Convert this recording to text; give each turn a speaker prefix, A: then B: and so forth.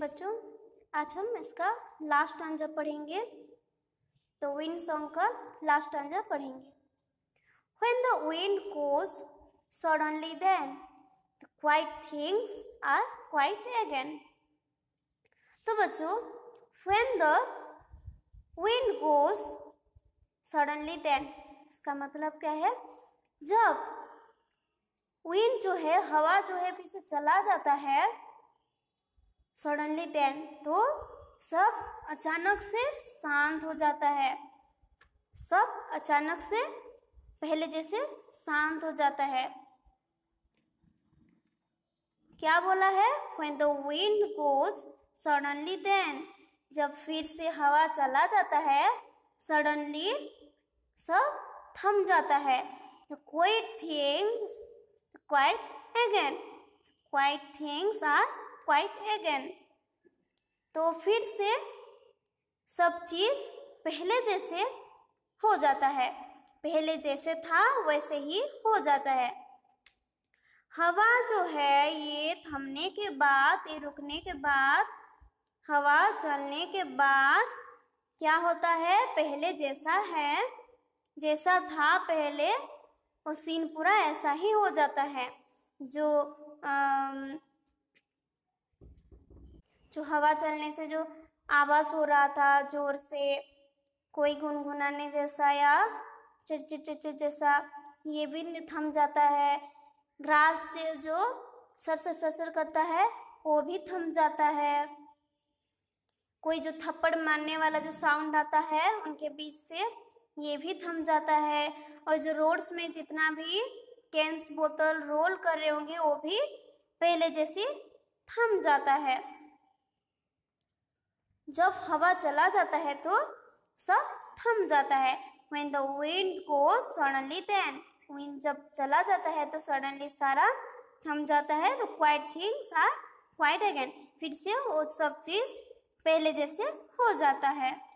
A: बच्चों आज हम इसका लास्ट टांजा पढ़ेंगे तो विंड सॉन्ग का लास्ट टांजा पढ़ेंगे When the wind goes suddenly then the quiet things are quiet again. तो बच्चों when the wind goes suddenly then इसका मतलब क्या है जब विंड जो है हवा जो है फिर से चला जाता है सडनली देन तो सब अचानक से शांत हो जाता है सब अचानक से पहले जैसे शांत हो जाता है क्या बोला है when the wind goes suddenly then जब फिर से हवा चला जाता है सडनली सब थम जाता है the quiet things quiet again quiet things are quiet again तो फिर से सब चीज़ पहले जैसे हो जाता है पहले जैसे था वैसे ही हो जाता है हवा जो है ये थमने के बाद ये रुकने के बाद हवा चलने के बाद क्या होता है पहले जैसा है जैसा था पहले वो सीन पूरा ऐसा ही हो जाता है जो जो हवा चलने से जो आवाज़ हो रहा था जोर से कोई गुनगुनाने जैसा या चिड़चिड़ चिड़चिड़ जैसा ये भी थम जाता है ग्रास से जो सरसर सरसर करता है वो भी थम जाता है कोई जो थप्पड़ मारने वाला जो साउंड आता है उनके बीच से ये भी थम जाता है और जो रोड्स में जितना भी कैंस बोतल रोल कर रहे होंगे वो भी पहले जैसे थम जाता है जब हवा चला जाता है तो सब थम जाता है when the wind goes suddenly then wind जब चला जाता है तो सडनली सारा थम जाता है तो quiet things are quiet again फिर से वो सब चीज़ पहले जैसे हो जाता है